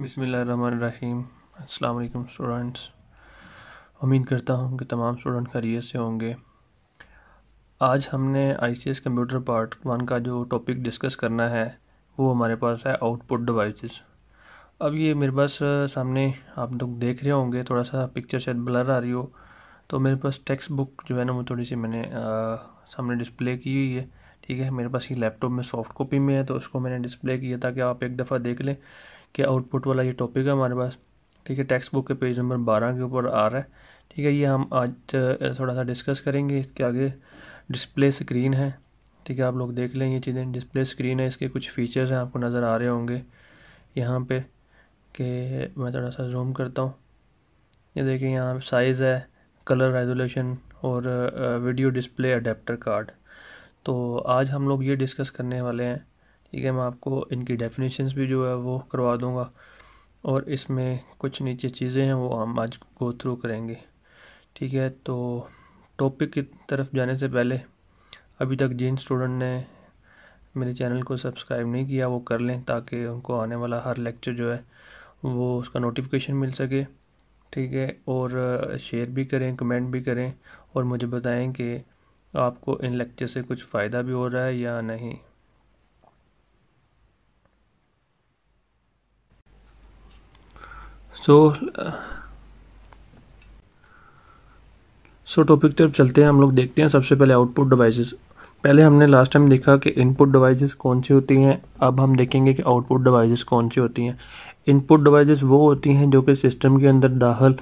बिसमीम अल्लाम स्टूडेंट्स उम्मीद करता हूँ कि तमाम स्टूडेंट खरीय से होंगे आज हमने I C S computer part one का जो टॉपिक डिस्कस करना है वो हमारे पास है आउटपुट डिवाइसेस अब ये मेरे पास सामने आप लोग देख रहे होंगे थोड़ा सा पिक्चर शायद ब्लर आ रही हो तो मेरे पास टेक्स्ट बुक जो है ना वो थोड़ी सी मैंने आ, सामने डिस्प्ले की हुई है ठीक है मेरे पास ये लैपटॉप में सॉफ्ट कॉपी में है तो उसको मैंने डिस्प्ले किया ताकि आप एक दफ़ा देख लें के आउटपुट वाला ये टॉपिक है हमारे पास ठीक है टेक्स्ट बुक के पेज नंबर बारह के ऊपर आ रहा है ठीक है ये हम आज थोड़ा सा डिस्कस करेंगे इसके आगे डिस्प्ले स्क्रीन है ठीक है आप लोग देख लें ये चीज़ें डिस्प्ले स्क्रीन है इसके कुछ फीचर्स हैं आपको नज़र आ रहे होंगे यहाँ पर कि मैं थोड़ा सा जूम करता हूँ ये देखिए यहाँ साइज़ है कलर रेजोल्यूशन और वीडियो डिस्प्ले अडेप्टर कार्ड तो आज हम लोग ये डिस्कस करने वाले हैं ठीक है मैं आपको इनकी डेफिनेशंस भी जो है वो करवा दूंगा और इसमें कुछ नीचे चीज़ें हैं वो हम आज गो थ्रू करेंगे ठीक है तो टॉपिक की तरफ जाने से पहले अभी तक जिन स्टूडेंट ने मेरे चैनल को सब्सक्राइब नहीं किया वो कर लें ताकि उनको आने वाला हर लेक्चर जो है वो उसका नोटिफिकेशन मिल सके ठीक है और शेयर भी करें कमेंट भी करें और मुझे बताएं कि आपको इन लेक्चर से कुछ फ़ायदा भी हो रहा है या नहीं सो सो टॉपिक तरफ चलते हैं हम लोग देखते हैं सबसे पहले आउटपुट डिवाइसेस पहले हमने लास्ट टाइम देखा कि इनपुट डिवाइसेस कौन सी होती हैं अब हम देखेंगे कि आउटपुट डिवाइसेस कौन सी होती हैं इनपुट डिवाइसेस वो होती हैं जो कि सिस्टम के अंदर दाखिल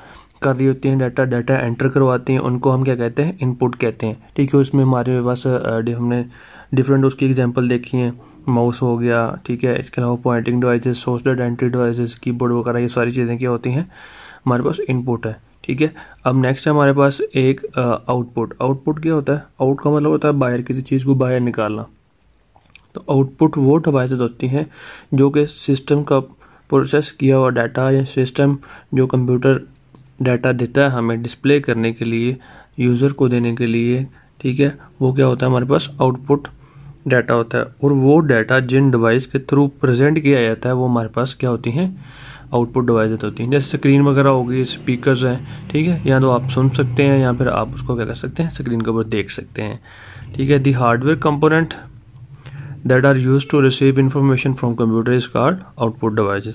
कर रही होती हैं डाटा डाटा एंटर करवाती हैं उनको हम क्या कहते हैं इनपुट कहते हैं ठीक है उसमें हमारे पास हमने डिफरेंट उसकी एग्जांपल देखी हैं माउस हो गया ठीक है इसके अलावा pointing devices source data entry devices keyboard वगैरह ये सारी चीज़ें क्या होती हैं हमारे पास इनपुट है ठीक है अब नेक्स्ट है हमारे पास एक आउटपुट आउटपुट क्या होता है आउट का मतलब होता है बाहर किसी चीज़ को बाहर निकालना तो आउटपुट वो डिवाइसेज होती हैं जो कि सिस्टम का प्रोसेस किया हुआ डाटा या सिस्टम जो कंप्यूटर डाटा देता है हमें डिस्प्ले करने के लिए यूज़र को देने के लिए ठीक है वो क्या होता है हमारे पास आउटपुट डाटा होता है और वो डाटा जिन डिवाइस के थ्रू प्रेजेंट किया जाता है वो हमारे पास क्या होती हैं आउटपुट डिवाइस होती हैं जैसे स्क्रीन वगैरह होगी स्पीकर हैं ठीक है या तो आप सुन सकते हैं या फिर आप उसको क्या कर सकते हैं स्क्रीन के ऊपर देख सकते हैं ठीक है the hardware component that are use to receive information from computer is called output device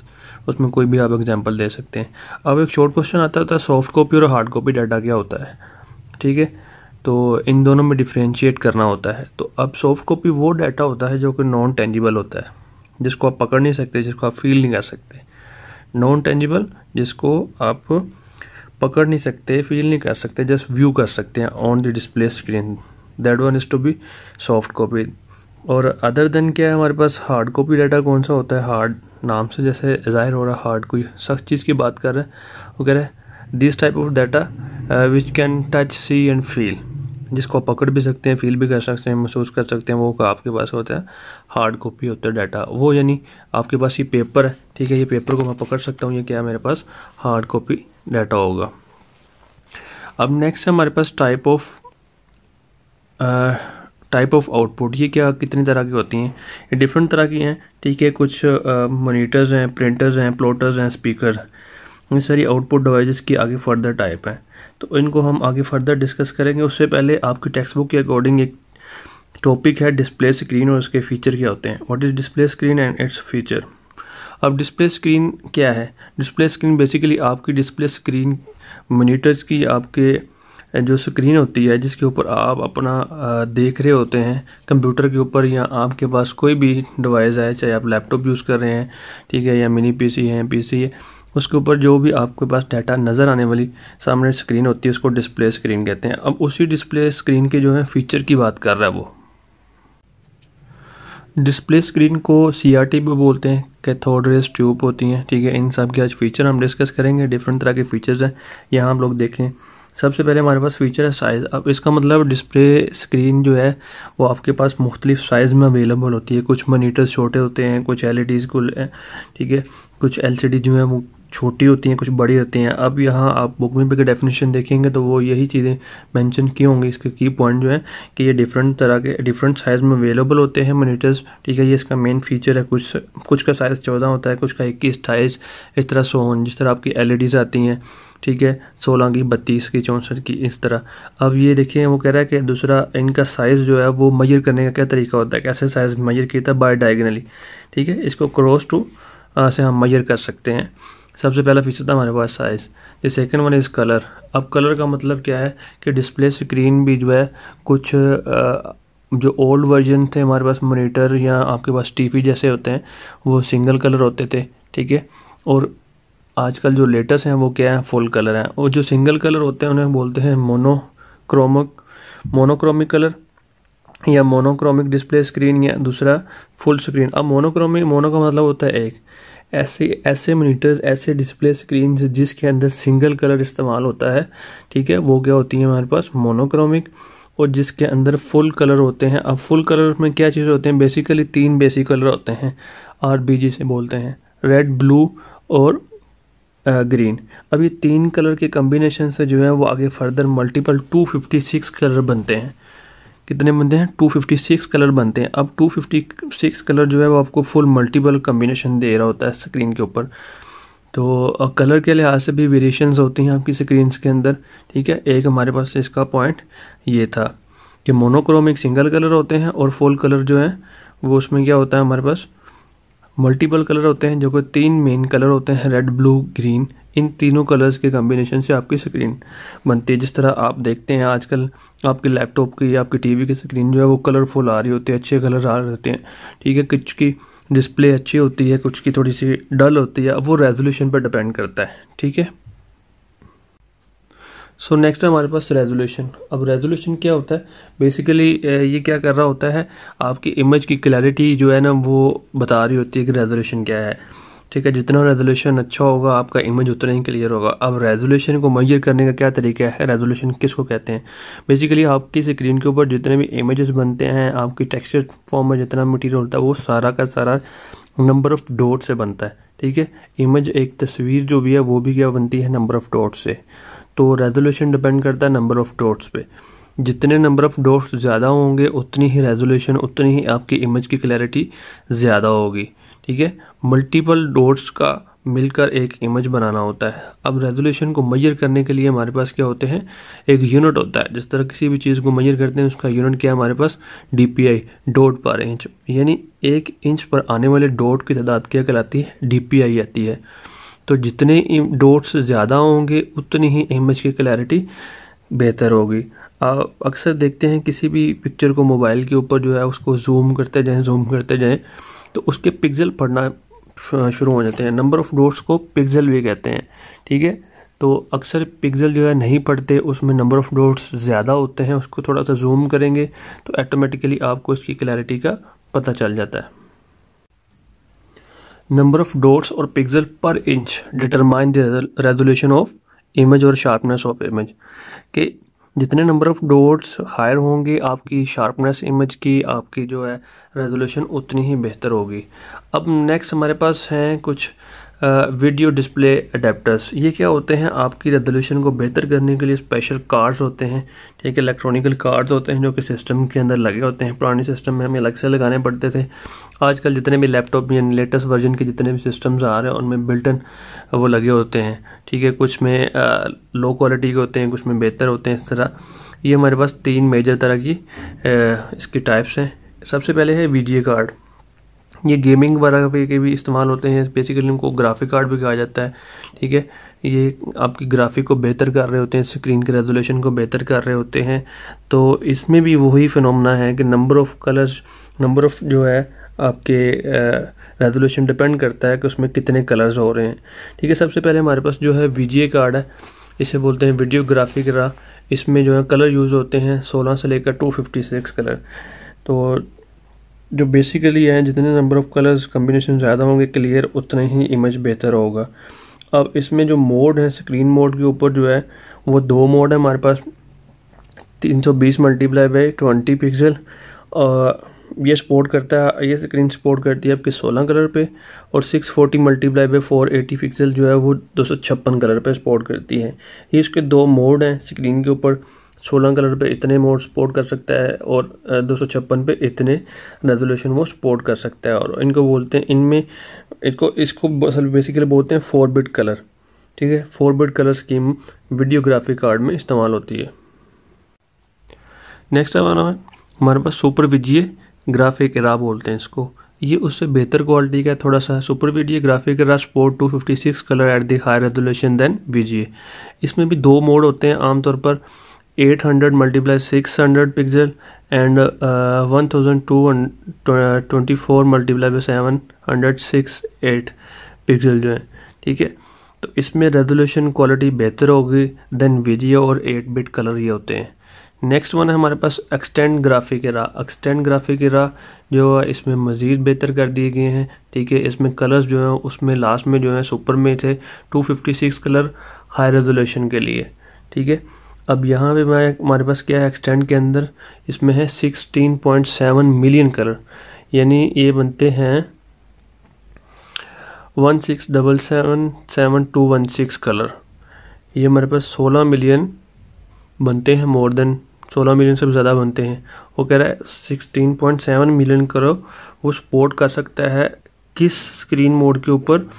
उसमें कोई भी आप एग्जाम्पल दे सकते हैं अब एक शॉर्ट क्वेश्चन आता होता है सॉफ्ट कॉपी और हार्ड कॉपी डाटा क्या होता है ठीक है तो इन दोनों में डिफ्रेंशिएट करना होता है तो अब सॉफ्ट कॉपी वो डाटा होता है जो कि नॉन टेंजिबल होता है जिसको आप पकड़ नहीं सकते जिसको आप फील नहीं कर सकते नॉन टेंजिबल जिसको आप पकड़ नहीं सकते फील नहीं कर सकते जस्ट व्यू कर सकते हैं on the display screen that one is to be soft copy और अदर देन क्या है हमारे पास हार्ड कॉपी डाटा कौन सा होता है हार्ड नाम से जैसे जाहिर हो रहा है हार्ड कोई सख्त चीज़ की बात कर रहे हैं वो कह रहे हैं this type of data which can touch see and feel जिसको पकड़ भी सकते हैं फील भी कर सकते हैं महसूस कर सकते हैं वो आपके पास होता है हार्ड कॉपी होता है डाटा वो यानी आपके पास ये पेपर है ठीक है ये पेपर को मैं पकड़ सकता हूँ ये क्या है मेरे पास हार्ड कॉपी डाटा होगा अब नेक्स्ट है हमारे पास type of type of output ये क्या कितनी तरह की होती हैं ये डिफरेंट तरह की हैं ठीक है कुछ मोनीटर्स हैं प्रिंटर्स हैं प्लॉटर्स हैं स्पीकर ये सारी आउटपुट डिवाइस की आगे फर्दर टाइप हैं तो इनको हम आगे फर्दर डिस्कस करेंगे उससे पहले आपकी टेक्स बुक के अकॉर्डिंग एक टॉपिक है डिस्प्ले स्क्रीन और उसके फीचर क्या होते हैं what is display screen and its feature अब डिस्प्ले स्क्रीन क्या है डिस्प्ले स्क्रीन बेसिकली आपकी डिस्प्ले स्क्रीन मोनीटर्स की आपके जो स्क्रीन होती है जिसके ऊपर आप अपना देख रहे होते हैं कंप्यूटर के ऊपर या आपके पास कोई भी डिवाइस है चाहे आप लैपटॉप यूज़ कर रहे हैं ठीक है या मिनी पीसी है पीसी है उसके ऊपर जो भी आपके पास डाटा नज़र आने वाली सामने स्क्रीन होती है उसको डिस्प्ले स्क्रीन कहते हैं अब उसी डिस्प्ले स्क्रीन के जो है फ़ीचर की बात कर रहा है वो डिस्प्ले स्क्रीन को सी आर टी भी बोलते हैं कैथोड रेस ट्यूब होती हैं ठीक है इन सब के आज फीचर हम डिस्कस करेंगे डिफरेंट तरह के फीचर्स हैं यहाँ हम लोग देखें सबसे पहले हमारे पास फीचर है साइज़ अब इसका मतलब डिस्प्ले स्क्रीन जो है वो आपके पास मुख्तलिफ साइज़ में अवेलेबल होती है कुछ मोनीटर्स छोटे होते हैं कुछ एल ई डीज़ ठीक है कुछ एल सी डी जो है वो छोटी होती हैं कुछ बड़ी होती हैं अब यहाँ आप बुक में भी डेफिनेशन देखेंगे तो वो यही चीज़ें मेंशन की होंगी इसके की पॉइंट जो है कि ये डिफरेंट तरह के डिफरेंट साइज़ में अवेलेबल होते हैं मोनीटर्स ठीक है ये इसका मेन फीचर है कुछ कुछ का साइज़ चौदह होता है कुछ का इक्कीस अट्ठाईस इस तरह सोन जिस तरह आपकी एल e आती हैं ठीक है सोलह की बत्तीस की चौंसठ की इस तरह अब ये देखिए वो कह रहा है कि दूसरा इनका साइज़ जो है वो मयर करने का क्या तरीका होता है कैसे साइज़ मयर किया था बाय डायगनली ठीक है इसको क्रॉस टू से हम मैयर कर सकते हैं सबसे पहला फीचर था हमारे पास size the second one is colour अब कलर का मतलब क्या है कि डिस्प्ले स्क्रीन भी जो है कुछ आ, जो ओल्ड वर्जन थे हमारे पास मोनीटर या आपके पास टीवी जैसे होते हैं वो सिंगल कलर होते थे ठीक है और आजकल जो लेटेस्ट हैं वो क्या है फुल कलर हैं और जो सिंगल कलर होते हैं उन्हें बोलते हैं मोनोक्रोमिक मोनोक्रोमिक कलर या मोनोक्रोमिक डिस्प्ले स्क्रीन या दूसरा फुल स्क्रीन अब मोनोक्रोमिक मोनो का मतलब होता है एक ऐसे ऐसे मोनीटर्स ऐसे डिस्प्ले स्क्रीन जिसके अंदर सिंगल कलर इस्तेमाल होता है ठीक है वो क्या होती है हमारे पास मोनोक्रोमिक और जिसके अंदर फुल कलर होते हैं अब फुल कलर में क्या चीज़ होते हैं बेसिकली तीन बेसिक कलर होते हैं आर बी जी से बोलते हैं रेड ब्लू और ग्रीन अब ये तीन कलर के कम्बिनेशन से जो है वो आगे फर्दर मल्टीपल 256 कलर बनते हैं कितने बनते हैं 256 कलर बनते हैं अब 256 कलर जो है वो आपको फुल मल्टीपल कम्बिनेशन दे रहा होता है स्क्रीन के ऊपर तो कलर के लिहाज से भी वेरिएशंस होती हैं आपकी स्क्रीन के अंदर ठीक है एक हमारे पास इसका पॉइंट ये था कि मोनोक्रोमिक सिंगल कलर होते हैं और फुल कलर जो है वो उसमें क्या होता है हमारे पास मल्टीपल कलर होते हैं जो कि तीन मेन कलर होते हैं रेड ब्लू ग्रीन इन तीनों कलर्स के कम्बिनेशन से आपकी स्क्रीन बनती है जिस तरह आप देखते हैं आजकल आपके लैपटॉप की आपकी टीवी की स्क्रीन जो है वो कलरफुल आ रही होती है अच्छे कलर आ रहे होते हैं ठीक है कुछ की डिस्प्ले अच्छी होती है कुछ की थोड़ी सी डल होती है अब वो रेजोल्यूशन पर डिपेंड करता है ठीक है सो नेक्स्ट हमारे पास रेजोल्यूशन अब रेजोल्यूशन क्या होता है बेसिकली ये क्या कर रहा होता है आपकी इमेज की क्लैरिटी जो है ना वो बता रही होती है कि रेजोल्यूशन क्या है ठीक है जितना रेजोल्यूशन अच्छा होगा आपका इमेज उतना ही क्लियर होगा अब रेजोल्यूशन को मैयर करने का क्या तरीका है रेजोल्यूशन किसको कहते हैं बेसिकली आपकी स्क्रीन के ऊपर जितने भी इमेजेस बनते हैं आपकी टेक्सचर फॉर्म में जितना मटीरियल होता है वो सारा का सारा नंबर ऑफ डॉट से बनता है ठीक है इमेज एक तस्वीर जो भी है वो भी क्या बनती है नंबर ऑफ डॉट से तो रेजोल्यूशन डिपेंड करता है नंबर ऑफ़ डॉट्स पे जितने नंबर ऑफ़ डॉट्स ज़्यादा होंगे उतनी ही रेजोल्यूशन उतनी ही आपकी इमेज की क्लैरिटी ज़्यादा होगी ठीक है मल्टीपल डॉट्स का मिलकर एक इमेज बनाना होता है अब रेजोल्यूशन को मैयर करने के लिए हमारे पास क्या होते हैं एक यूनिट होता है जिस तरह किसी भी चीज़ को मैयर करते हैं उसका यूनिट क्या है हमारे पास D P I dot per inch यानी एक इंच पर आने वाले डॉट की तादाद क्या कहलाती है डी पी आई आती है तो जितने डोट्स ज़्यादा होंगे उतनी ही इमेज की क्लैरिटी बेहतर होगी आप अक्सर देखते हैं किसी भी पिक्चर को मोबाइल के ऊपर जो है उसको जूम करते जाएं जूम करते जाएं तो उसके पिक्सल पढ़ना शुरू हो जाते हैं नंबर ऑफ़ डोट्स को पिक्सल भी कहते हैं ठीक है तो अक्सर पिक्सल जो है नहीं पढ़ते उसमें नंबर ऑफ़ डोट्स ज़्यादा होते हैं उसको थोड़ा सा जूम करेंगे तो ऐटोमेटिकली आपको इसकी क्लैरिटी का पता चल जाता है नंबर ऑफ डोट्स और pixel per inch determine the resolution of image और शार्पनेस ऑफ इमेज के जितने नंबर ऑफ डोट्स हायर होंगे आपकी शार्पनेस इमेज की आपकी जो है रेजोल्यूशन उतनी ही बेहतर होगी अब नेक्स्ट हमारे पास हैं कुछ वीडियो डिस्प्ले अडेप्टर्स ये क्या होते हैं आपकी रेजोल्यूशन को बेहतर करने के लिए स्पेशल कार्ड्स होते हैं ठीक है इलेक्ट्रॉनिकल कार्ड्स होते हैं जो कि सिस्टम के अंदर लगे होते हैं पुराने सिस्टम में हमें अलग से लगाने पड़ते थे आजकल जितने भी लैपटॉप यानी लेटेस्ट वर्जन के जितने भी सिस्टम्स आ रहे हैं उनमें बिल्टन वो लगे होते हैं ठीक है कुछ में लो क्वालिटी के होते हैं कुछ में बेहतर होते हैं इस तरह ये हमारे पास तीन मेजर तरह की इसकी टाइप्स हैं सबसे पहले है वी कार्ड ये गेमिंग वगैरह पे के भी इस्तेमाल होते हैं बेसिकली इनको ग्राफिक कार्ड भी कहा जाता है ठीक है ये आपकी ग्राफिक को बेहतर कर रहे होते हैं स्क्रीन के रेजोल्यूशन को बेहतर कर रहे होते हैं तो इसमें भी वही फिनोमना है कि number of colours number of जो है आपके रेजोल्यूशन डिपेंड करता है कि उसमें कितने कलर्स हो रहे हैं ठीक है सबसे पहले हमारे पास जो है वी कार्ड है इसे बोलते हैं वीडियो ग्राफिक रहा इसमें जो है कलर यूज़ होते हैं सोलह से लेकर टू फिफ्टी सिक्स कलर तो जो बेसिकली हैं जितने नंबर ऑफ़ कलर्स कम्बिनेशन ज़्यादा होंगे क्लियर उतने ही इमेज बेहतर होगा अब इसमें जो मोड है स्क्रीन मोड के ऊपर जो है वो दो मोड है हमारे पास 320 मल्टीप्लाई बाई ट्वेंटी पिक्सल ये सपोर्ट करता है ये स्क्रीन सपोर्ट करती है आपके 16 कलर पे और 640 मल्टीप्लाई बाई फोर पिक्सल जो है वो दो कलर पे सपोर्ट करती है ये इसके दो मोड हैं स्क्रीन के ऊपर सोलह कलर पे इतने मोड सपोर्ट कर सकता है और दो सौ छप्पन पे इतने रेजोल्यूशन वो सपोर्ट कर सकता है और इनको बोलते हैं इनमें इनको इसको असल बेसिकली बोलते हैं फोर बिट कलर ठीक है four bit colour scheme videography card में इस्तेमाल होती है नेक्स्ट हमारा है हमारे पास सुपर विजिए ग्राफिक एरा बोलते हैं इसको ये उससे बेहतर क्वालिटी का है थोड़ा सा super video graphics support two fifty six colour at the high resolution than VGA इसमें भी दो मोड होते हैं आमतौर पर 800 multiplied 600 pixel and uh, 1224 multiply by seven hundred six eight pixel जो है ठीक है तो इसमें रेजोल्यूशन क्वालिटी बेहतर होगी देन वीडियो और एट बिट कलर ये होते हैं नेक्स्ट वन है हमारे पास extend graphic array extend graphic array जो है इसमें मज़ीद बेहतर कर दिए गए हैं ठीक है इसमें कलर्स जो हैं उसमें लास्ट में जो है सुपर में थे 256 कलर हाई रेजोल्यूशन के लिए ठीक है अब यहाँ पे मैं हमारे पास क्या है एक्सटेंड के अंदर इसमें है 16.7 मिलियन कलर यानी ये बनते हैं one six double seven seven two one six colour ये हमारे पास सोलह मिलियन बनते हैं मोर देन सोलह मिलियन से भी ज़्यादा बनते हैं वो कह रहा है सिक्सटीन पॉइंट सेवन मिलियन करो वो सपोर्ट कर सकता है किस स्क्रीन मोड के ऊपर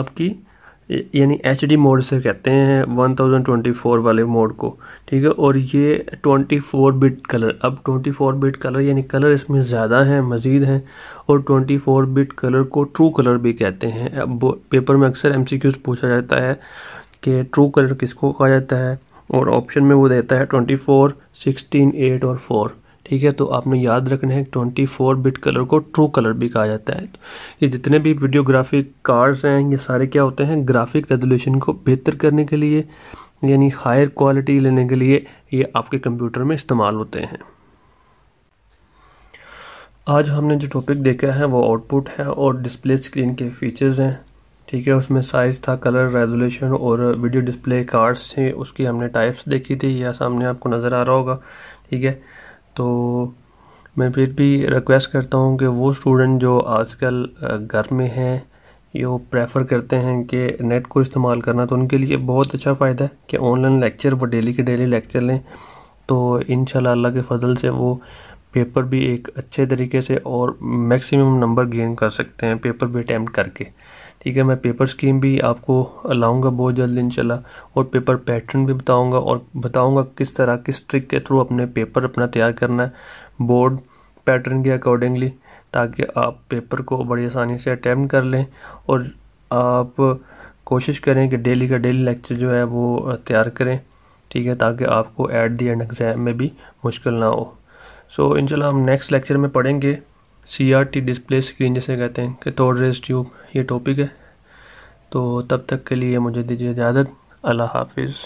आपकी यानी एच डी मोड से कहते हैं 1024 वाले मोड को ठीक है और ये 24 बिट कलर अब 24 बिट कलर यानी कलर इसमें ज़्यादा हैं मज़ीद हैं और 24 बिट कलर को ट्रू कलर भी कहते हैं अब पेपर में अक्सर एम पूछा जाता है कि ट्रू कलर किसको कहा जाता है और ऑप्शन में वो देता है 24, 16, 8 और ठीक है तो आपने याद रखना है ट्वेंटी फोर बिट कलर को ट्रू कलर भी कहा जाता है ये जितने भी वीडियोग्राफिक कार्ड्स हैं ये सारे क्या होते हैं ग्राफिक रेजोल्यूशन को बेहतर करने के लिए यानी हायर क्वालिटी लेने के लिए ये आपके कंप्यूटर में इस्तेमाल होते हैं आज हमने जो टॉपिक देखा है वो आउटपुट है और डिस्प्ले स्क्रीन के फीचर्स हैं ठीक है उसमें साइज़ था कलर रेजोल्यूशन और वीडियो डिस्प्ले कार्ड्स थे उसकी हमने टाइप्स देखी थी यह सामने आपको नज़र आ रहा होगा ठीक है तो मैं फिर भी रिक्वेस्ट करता हूँ कि वो स्टूडेंट जो आजकल घर में हैं ये वो प्रेफर करते हैं कि नेट को इस्तेमाल करना तो उनके लिए बहुत अच्छा फ़ायदा है कि ऑनलाइन लेक्चर वो डेली के डेली लेक्चर लें तो इन अल्लाह के फजल से वो पेपर भी एक अच्छे तरीके से और मैक्सिमम नंबर गेन कर सकते हैं पेपर भी अटैम्प्ट करके ठीक है मैं पेपर स्कीम भी आपको लाऊंगा बहुत जल्द इंशाल्लाह और पेपर पैटर्न भी बताऊंगा और बताऊंगा किस तरह किस ट्रिक के थ्रू अपने पेपर अपना तैयार करना है बोर्ड पैटर्न के अकॉर्डिंगली ताकि आप पेपर को बड़ी आसानी से अटैम्प्ट कर लें और आप कोशिश करें कि डेली का डेली लेक्चर जो है वो तैयार करें ठीक है ताकि आपको एट दी एंड एग्ज़ाम में भी मुश्किल ना हो सो so, इनशाला हम नेक्स्ट लेक्चर में पढ़ेंगे C R T display screen जैसे कहते हैं कि तोड़ रेस ट्यूब ये टॉपिक है तो तब तक के लिए मुझे दीजिए इजाज़त अल्लाह हाफिज़